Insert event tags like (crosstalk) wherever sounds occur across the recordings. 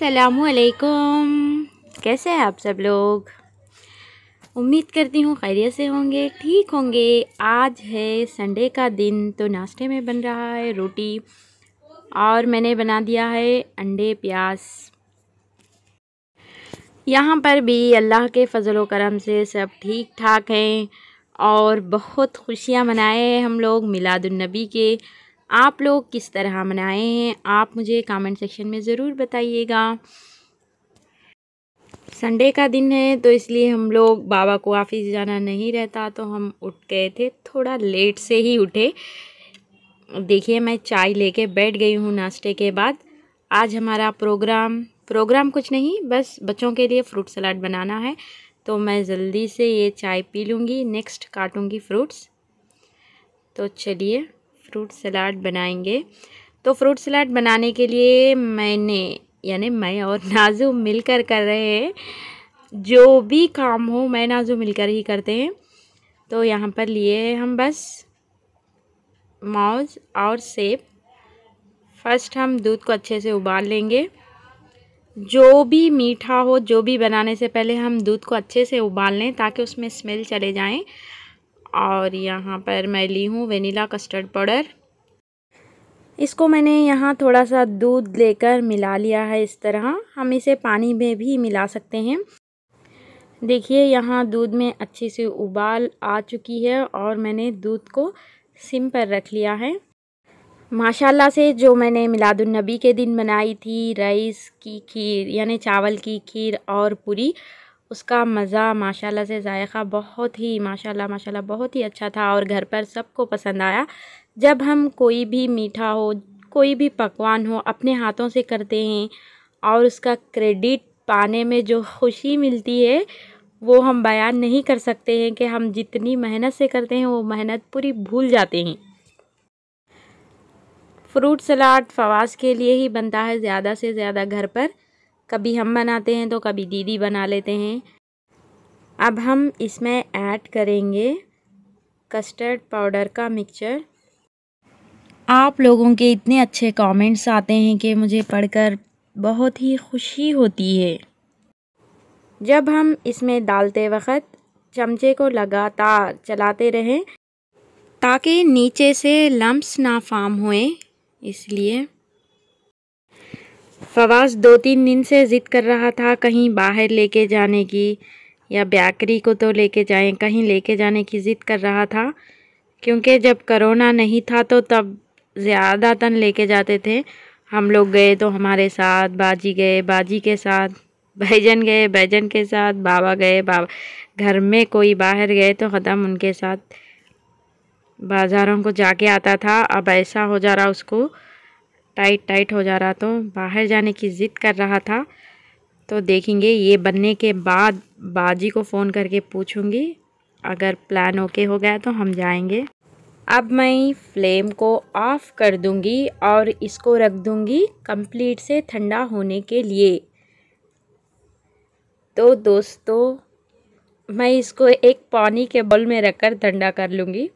असलकुम कैसे हैं आप सब लोग उम्मीद करती हूँ खैरियत से होंगे ठीक होंगे आज है संडे का दिन तो नाश्ते में बन रहा है रोटी और मैंने बना दिया है अंडे प्याज यहाँ पर भी अल्लाह के फजल करम से सब ठीक ठाक हैं और बहुत खुशियाँ मनाए हैं हम लोग मिलादुलनबी के आप लोग किस तरह मनाए हैं आप मुझे कमेंट सेक्शन में ज़रूर बताइएगा संडे का दिन है तो इसलिए हम लोग बाबा को ऑफिस जाना नहीं रहता तो हम उठ गए थे थोड़ा लेट से ही उठे देखिए मैं चाय लेके बैठ गई हूँ नाश्ते के बाद आज हमारा प्रोग्राम प्रोग्राम कुछ नहीं बस बच्चों के लिए फ्रूट सलाद बनाना है तो मैं जल्दी से ये चाय पी लूँगी नेक्स्ट काटूँगी फ्रूट्स तो चलिए फ्रूट सलाद बनाएंगे तो फ्रूट सलाद बनाने के लिए मैंने यानी मैं और (laughs) नाजू मिलकर कर रहे हैं जो भी काम हो मैं नाजू मिलकर ही करते हैं तो यहाँ पर लिए हैं हम बस माउज और सेब फर्स्ट हम दूध को अच्छे से उबाल लेंगे जो भी मीठा हो जो भी बनाने से पहले हम दूध को अच्छे से उबाल लें ताकि उसमें स्मेल चले जाएं और यहाँ पर मैं ली हूँ वेनीला कस्टर्ड पाउडर इसको मैंने यहाँ थोड़ा सा दूध लेकर मिला लिया है इस तरह हम इसे पानी में भी मिला सकते हैं देखिए यहाँ दूध में अच्छी सी उबाल आ चुकी है और मैंने दूध को सिम पर रख लिया है माशाल्लाह से जो मैंने मिलादुलनबी के दिन बनाई थी राइस की खीर यानी चावल की खीर और पूरी उसका मज़ा माशाल्लाह से जायका बहुत ही माशाल्लाह माशाल्लाह बहुत ही अच्छा था और घर पर सबको पसंद आया जब हम कोई भी मीठा हो कोई भी पकवान हो अपने हाथों से करते हैं और उसका क्रेडिट पाने में जो खुशी मिलती है वो हम बयान नहीं कर सकते हैं कि हम जितनी मेहनत से करते हैं वो मेहनत पूरी भूल जाते हैं फ्रूट सलाद फवास के लिए ही बनता है ज़्यादा से ज़्यादा घर पर कभी हम बनाते हैं तो कभी दीदी बना लेते हैं अब हम इसमें ऐड करेंगे कस्टर्ड पाउडर का मिक्सचर आप लोगों के इतने अच्छे कमेंट्स आते हैं कि मुझे पढ़कर बहुत ही खुशी होती है जब हम इसमें डालते वक्त चमचे को लगातार चलाते रहें ताकि नीचे से लम्ब्स ना फार्म हुए इसलिए फवाज दो तीन दिन से ज़िद कर रहा था कहीं बाहर लेके जाने की या बेकरी को तो लेके जाएं कहीं लेके जाने की ज़िद कर रहा था क्योंकि जब करोना नहीं था तो तब ज़्यादा तन लेके जाते थे हम लोग गए तो हमारे साथ बाजी गए बाजी के साथ भैजन गए भैजन के साथ बाबा गए बाबा घर में कोई बाहर गए तो ख़त्म उनके साथ बाज़ारों को जाके आता था अब ऐसा हो जा रहा उसको टाइट टाइट हो जा रहा तो बाहर जाने की ज़िद कर रहा था तो देखेंगे ये बनने के बाद बाजी को फ़ोन करके पूछूंगी अगर प्लान ओके हो गया तो हम जाएंगे अब मैं फ्लेम को ऑफ़ कर दूंगी और इसको रख दूंगी कंप्लीट से ठंडा होने के लिए तो दोस्तों मैं इसको एक पानी के बल में रखकर ठंडा कर लूँगी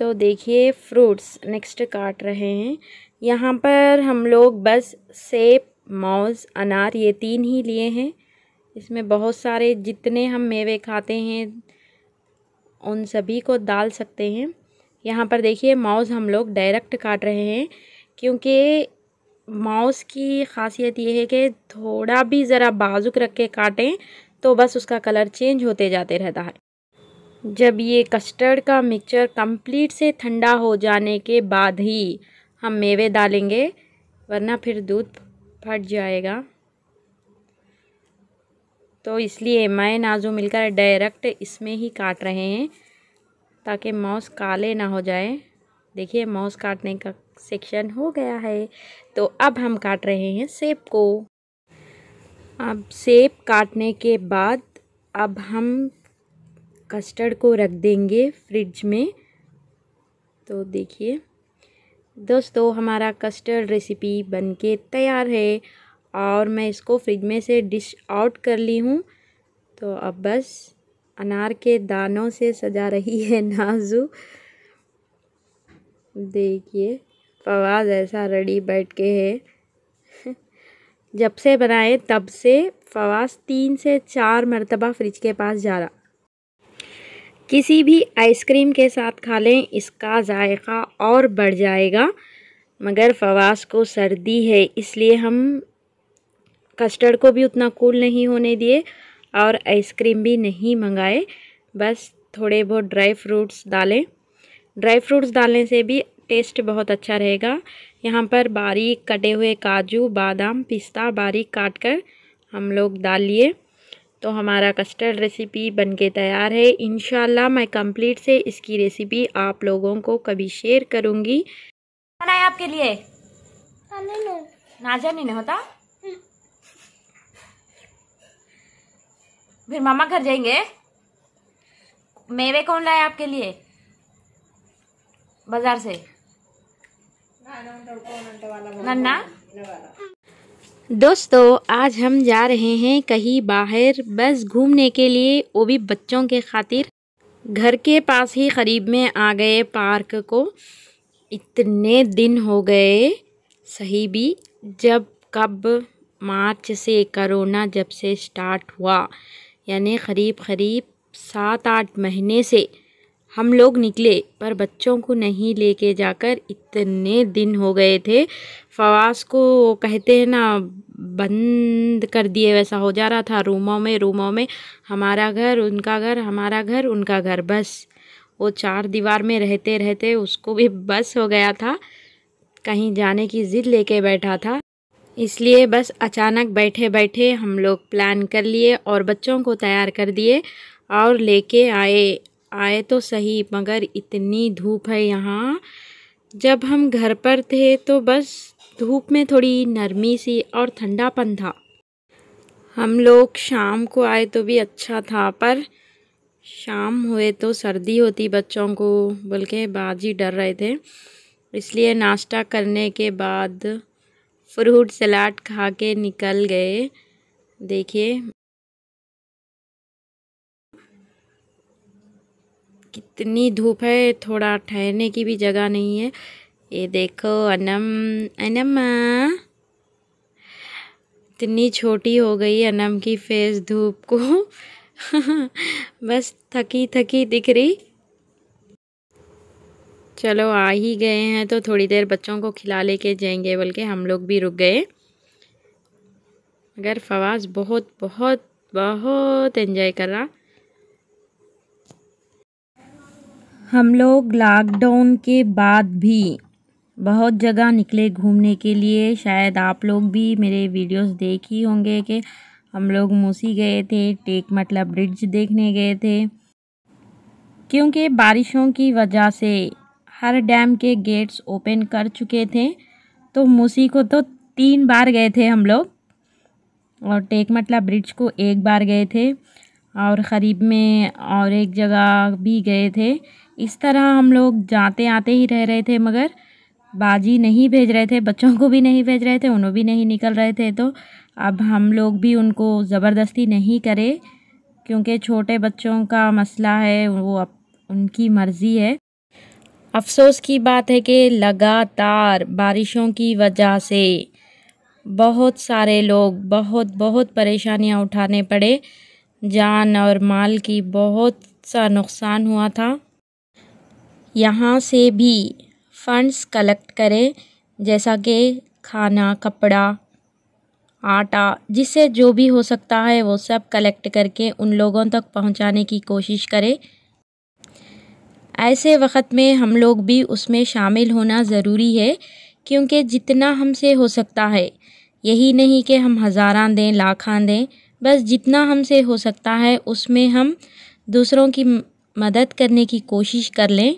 तो देखिए फ्रूट्स नेक्स्ट काट रहे हैं यहाँ पर हम लोग बस सेब मौज अनार ये तीन ही लिए हैं इसमें बहुत सारे जितने हम मेवे खाते हैं उन सभी को डाल सकते हैं यहाँ पर देखिए मौज हम लोग डायरेक्ट काट रहे हैं क्योंकि माउस की खासियत ये है कि थोड़ा भी ज़रा बाजुक रख के काटें तो बस उसका कलर चेंज होते जाते रहता है जब ये कस्टर्ड का मिक्सचर कंप्लीट से ठंडा हो जाने के बाद ही हम मेवे डालेंगे वरना फिर दूध फट जाएगा तो इसलिए मैं नाजू मिलकर डायरेक्ट इसमें ही काट रहे हैं ताकि मॉस काले ना हो जाए देखिए मॉस काटने का सेक्शन हो गया है तो अब हम काट रहे हैं सेब को अब सेब काटने के बाद अब हम कस्टर्ड को रख देंगे फ्रिज में तो देखिए दोस्तों हमारा कस्टर्ड रेसिपी बनके तैयार है और मैं इसको फ्रिज में से डिश आउट कर ली हूँ तो अब बस अनार के दानों से सजा रही है नाजू देखिए फवाद ऐसा रेडी बैठ के है जब से बनाए तब से फवाज तीन से चार मरतबा फ्रिज के पास जा रहा किसी भी आइसक्रीम के साथ खा लें इसका जायका और बढ़ जाएगा मगर फवास को सर्दी है इसलिए हम कस्टर्ड को भी उतना कूल नहीं होने दिए और आइसक्रीम भी नहीं मंगाए बस थोड़े बहुत ड्राई फ्रूट्स डालें ड्राई फ्रूट्स डालने से भी टेस्ट बहुत अच्छा रहेगा यहाँ पर बारीक कटे हुए काजू बादाम पिस्ता बारीक काट कर हम लोग डाल लिए तो हमारा कस्टर्ड रेसिपी बनके तैयार है इन मैं कंप्लीट से इसकी रेसिपी आप लोगों को कभी शेयर करूंगी बनाया आपके लिए नाजा नहीं होता हम्म। फिर मामा घर जाएंगे मेवे कौन लाए आपके लिए बाजार से नन्ना दोस्तों आज हम जा रहे हैं कहीं बाहर बस घूमने के लिए वो भी बच्चों के खातिर घर के पास ही करीब में आ गए पार्क को इतने दिन हो गए सही भी जब कब मार्च से करोना जब से स्टार्ट हुआ यानी करीब करीब सात आठ महीने से हम लोग निकले पर बच्चों को नहीं लेके जाकर इतने दिन हो गए थे फवास को कहते हैं ना बंद कर दिए वैसा हो जा रहा था रूमों में रूमों में हमारा घर उनका घर हमारा घर उनका घर बस वो चार दीवार में रहते रहते उसको भी बस हो गया था कहीं जाने की ज़िद लेके बैठा था इसलिए बस अचानक बैठे बैठे हम लोग प्लान कर लिए और बच्चों को तैयार कर दिए और लेके आए आए तो सही मगर इतनी धूप है यहाँ जब हम घर पर थे तो बस धूप में थोड़ी नरमी सी और ठंडापन था हम लोग शाम को आए तो भी अच्छा था पर शाम हुए तो सर्दी होती बच्चों को बोल के बाजी डर रहे थे इसलिए नाश्ता करने के बाद फ्रूट सलाद खा के निकल गए देखिए कितनी धूप है थोड़ा ठहरने की भी जगह नहीं है ये देखो अनम अनम इतनी छोटी हो गई अनम की फेस धूप को (laughs) बस थकी थकी दिख रही चलो आ ही गए हैं तो थोड़ी देर बच्चों को खिला लेके जाएंगे बोल के हम लोग भी रुक गए अगर फवाज बहुत बहुत बहुत एंजॉय कर रहा हम लोग लॉकडाउन के बाद भी बहुत जगह निकले घूमने के लिए शायद आप लोग भी मेरे वीडियोस देख ही होंगे कि हम लोग मूसी गए थे टेक मतलब ब्रिज देखने गए थे क्योंकि बारिशों की वजह से हर डैम के गेट्स ओपन कर चुके थे तो मूसी को तो तीन बार गए थे हम लोग और टेक मतलब ब्रिज को एक बार गए थे और ख़रीब में और एक जगह भी गए थे इस तरह हम लोग जाते आते ही रह रहे थे मगर बाजी नहीं भेज रहे थे बच्चों को भी नहीं भेज रहे थे उन्हों भी नहीं निकल रहे थे तो अब हम लोग भी उनको ज़बरदस्ती नहीं करे क्योंकि छोटे बच्चों का मसला है वो अब उनकी मर्ज़ी है अफसोस की बात है कि लगातार बारिशों की वजह से बहुत सारे लोग बहुत बहुत परेशानियां उठाने पड़े जान और माल की बहुत सा नुकसान हुआ था यहाँ से भी फंड्स कलेक्ट करें जैसा कि खाना कपड़ा आटा जिससे जो भी हो सकता है वो सब कलेक्ट करके उन लोगों तक पहुंचाने की कोशिश करें ऐसे वक्त में हम लोग भी उसमें शामिल होना ज़रूरी है क्योंकि जितना हमसे हो सकता है यही नहीं कि हम हज़ारा दें लाखा दें बस जितना हमसे हो सकता है उसमें हम दूसरों की मदद करने की कोशिश कर लें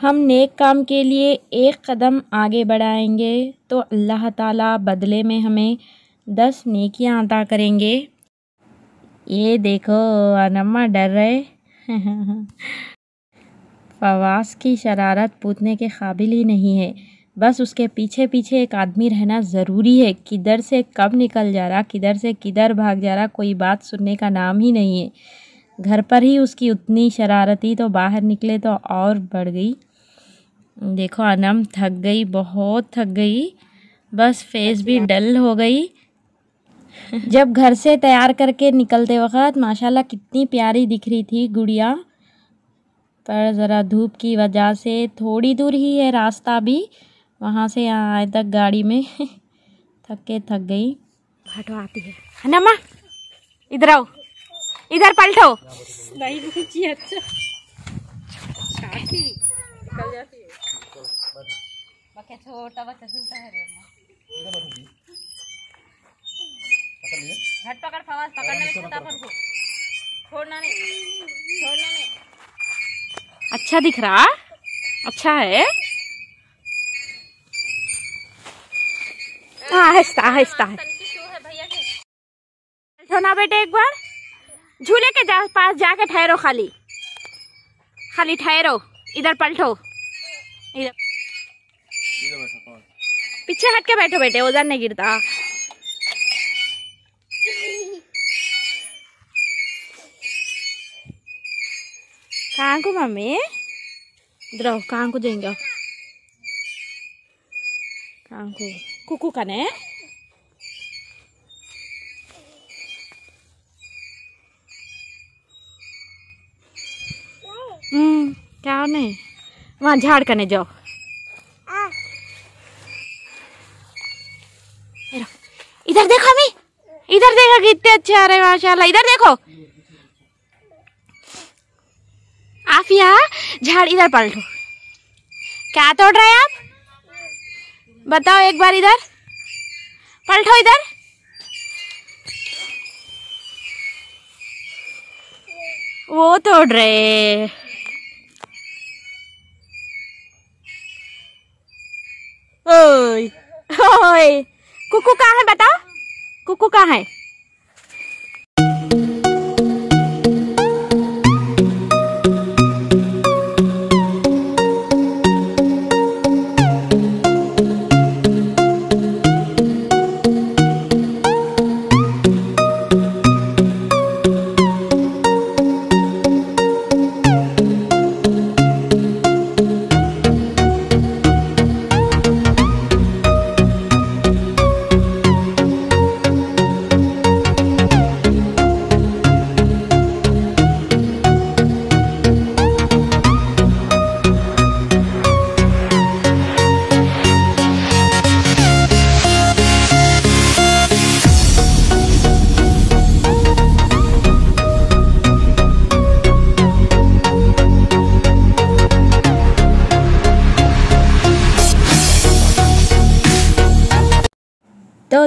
हम नेक काम के लिए एक कदम आगे बढ़ाएंगे तो अल्लाह ताला बदले में हमें दस नेकियां अदा करेंगे ये देखो अनम्मा डर रहे (laughs) फवास की शरारत पूछने के काबिल ही नहीं है बस उसके पीछे पीछे एक आदमी रहना ज़रूरी है किधर से कब निकल जा रहा किधर से किधर भाग जा रहा कोई बात सुनने का नाम ही नहीं है घर पर ही उसकी उतनी शरारती तो बाहर निकले तो और बढ़ गई देखो अनम थक गई बहुत थक गई बस फेस भी डल हो गई जब घर से तैयार करके निकलते वक्त माशाल्लाह कितनी प्यारी दिख रही थी गुड़िया पर ज़रा धूप की वजह से थोड़ी दूर ही है रास्ता भी वहाँ से यहाँ आए तक गाड़ी में (laughs) थक के थक गई भाटो आती है नमा इधर आओ इधर पलटो नहीं पूछी अच्छा छोटा पकड़ पकड़ने छोड़ना नहीं छोड़ना नहीं अच्छा दिख रहा अच्छा है हाँ आहिस्ता आहिस्ता बैठो ना बेटे एक बार झूले के जा, पास जाके ठहरो खाली खाली ठहरो इधर पलटो इधर पीछे हट के बैठो बेटे उधर नहीं गिरता कहा को मम्मी इधर कहाँ को जाएंगे कहाँ को कुकू का ने हम्म क्या नहीं वहाँ झाड़ कने जाओ इधर देखो अभी इधर देखो कितने अच्छे आ रहे हैं माशाल्लाह इधर देखो आफिया झाड़ इधर पलटो क्या तोड़ रहे हैं आप बताओ एक बार इधर पलटो इधर वो तोड़ रहे ओए ओए कुकू कहाँ है बताओ कुकू कहाँ है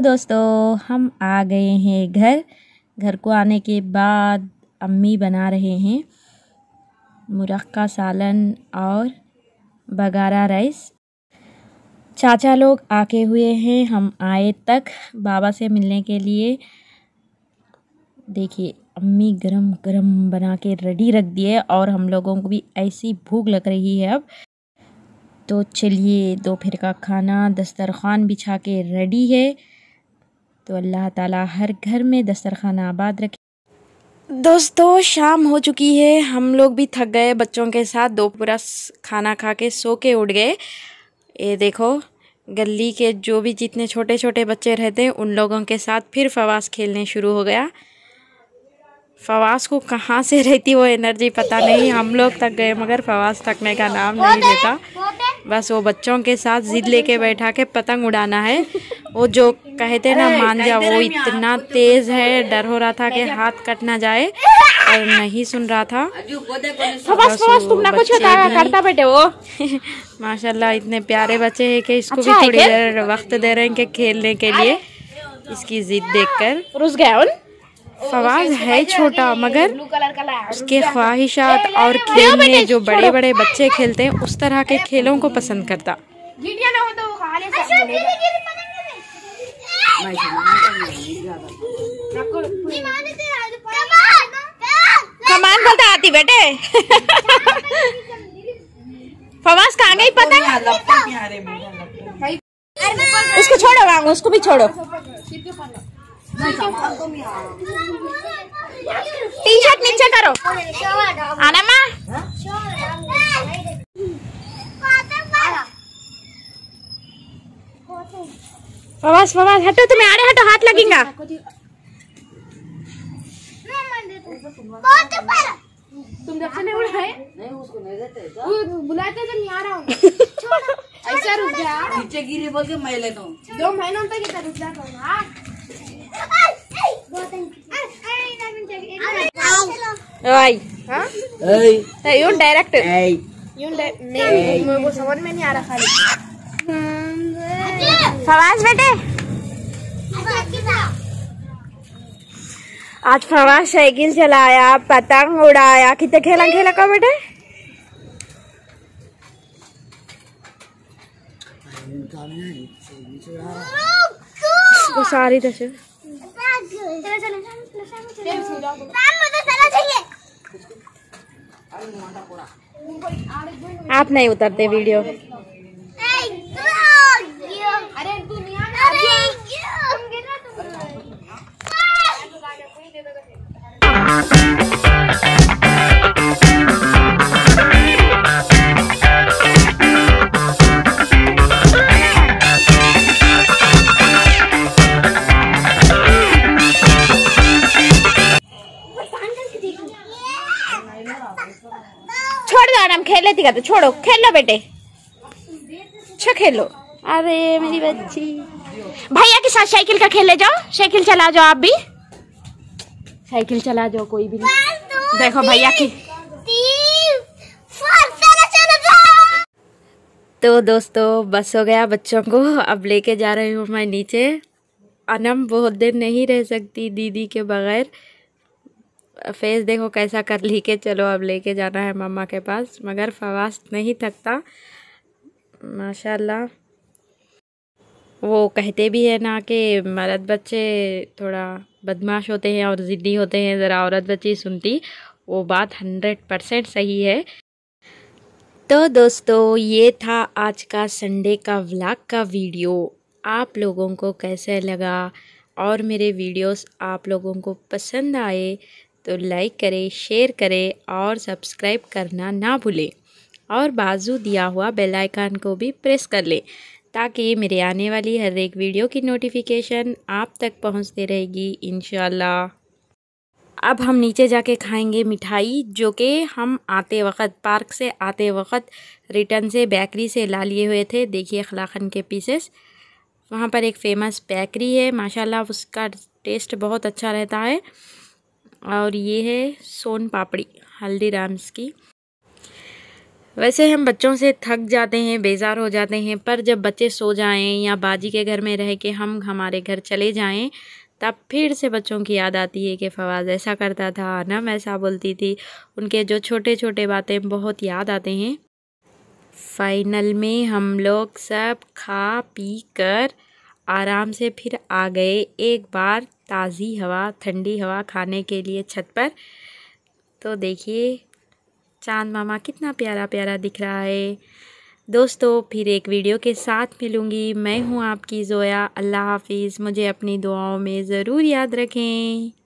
दोस्तों हम आ गए हैं घर घर को आने के बाद अम्मी बना रहे हैं मुरक्का सालन और बगारा राइस चाचा लोग आके हुए हैं हम आए तक बाबा से मिलने के लिए देखिए अम्मी गरम गरम बना के रेडी रख दिए और हम लोगों को भी ऐसी भूख लग रही है अब तो चलिए दोपहर का खाना दस्तरखान बिछा के रेडी है तो अल्लाह ताला हर घर में दस्तरखान आबाद रखे दोस्तों शाम हो चुकी है हम लोग भी थक गए बच्चों के साथ दोपहर खाना खा के सो के उठ गए ये देखो गली के जो भी जितने छोटे छोटे बच्चे रहते हैं उन लोगों के साथ फिर फवास खेलने शुरू हो गया फवास को कहाँ से रहती वो एनर्जी पता नहीं हम लोग थक गए मगर फवास थकने का नाम नहीं लेता बस वो बच्चों के साथ जिद लेके बैठा के पतंग उड़ाना है वो जो कहते ना मान जा वो इतना तेज है डर हो रहा था कि हाथ कट ना जाए और नहीं सुन रहा था तुम ना कुछ करता बेटे वो (laughs) माशाल्लाह इतने प्यारे बच्चे हैं कि इसको भी अच्छा, थोड़ी देर वक्त दे रहे हैं कि खेलने के लिए इसकी जिद देखकर रुस गया फवाज है छोटा मगर उसके ख्वाहिशात और खेल में जो बड़े बड़े बच्चे खेलते हैं उस तरह के खेलों को पसंद करता नहीं बोलता आती बेटे फवास कहाँ गई पता उसको छोड़ो मांगो उसको भी छोड़ो टी शर्ट नीचे करो आना फवास फवास हटो तुम्हें रहे हटो हाथ लगेगा तुम जब से नहीं उड़ाए नहीं उसको नहीं देते बुलाते जब आ रहा हूँ (laughs) ऐसा रुक जा नीचे बोल के मैं लेता हूँ दो महीनों तक इतना रुक हाँ, हाँ? समझ में नहीं आ रहा खाली हाँ। फवाज बेटे आज फवाज साइकिल चलाया पतंग उड़ाया कितने खेला खेला का बेटे वो सारी तस्वीर चलो चलो आप नहीं उतरते वीडियो पहले दिखा दिखाते छोड़ो खेलो बेटे अच्छा खेलो अरे मेरी बच्ची भैया के साथ साइकिल का खेले जाओ साइकिल चला जाओ आप भी साइकिल चला जाओ कोई भी नहीं देखो भैया की तो दोस्तों बस हो गया बच्चों को अब लेके जा रही हूँ मैं नीचे अनम बहुत देर नहीं रह सकती दीदी के बगैर फेस देखो कैसा कर ली के चलो अब लेके जाना है मम्मा के पास मगर फवास नहीं थकता माशाल्लाह वो कहते भी है ना कि मर्द बच्चे थोड़ा बदमाश होते हैं और ज़िद्दी होते हैं ज़रा औरत बच्ची सुनती वो बात हंड्रेड परसेंट सही है तो दोस्तों ये था आज का संडे का व्लॉग का वीडियो आप लोगों को कैसे लगा और मेरे वीडियोस आप लोगों को पसंद आए तो लाइक करें शेयर करें और सब्सक्राइब करना ना भूलें और बाजू दिया हुआ बेल आइकन को भी प्रेस कर लें ताकि मेरे आने वाली हर एक वीडियो की नोटिफिकेशन आप तक पहुंचते रहेगी इन अब हम नीचे जाके खाएंगे मिठाई जो कि हम आते वक्त पार्क से आते वक्त रिटर्न से बेकरी से ला लिए हुए थे देखिए खलाखन के पीसेस वहाँ पर एक फ़ेमस बेकरी है माशाल्लाह उसका टेस्ट बहुत अच्छा रहता है और ये है सोन पापड़ी हल्दीराम्स की वैसे हम बच्चों से थक जाते हैं बेजार हो जाते हैं पर जब बच्चे सो जाएं या बाजी के घर में रह के हम हमारे घर चले जाएं तब फिर से बच्चों की याद आती है कि फवाज ऐसा करता था नम ऐसा बोलती थी उनके जो छोटे छोटे बातें बहुत याद आते हैं फाइनल में हम लोग सब खा पी कर आराम से फिर आ गए एक बार ताज़ी हवा ठंडी हवा खाने के लिए छत पर तो देखिए चांद मामा कितना प्यारा प्यारा दिख रहा है दोस्तों फिर एक वीडियो के साथ मिलूँगी मैं हूँ आपकी ज़ोया अल्लाह हाफिज़ मुझे अपनी दुआओं में ज़रूर याद रखें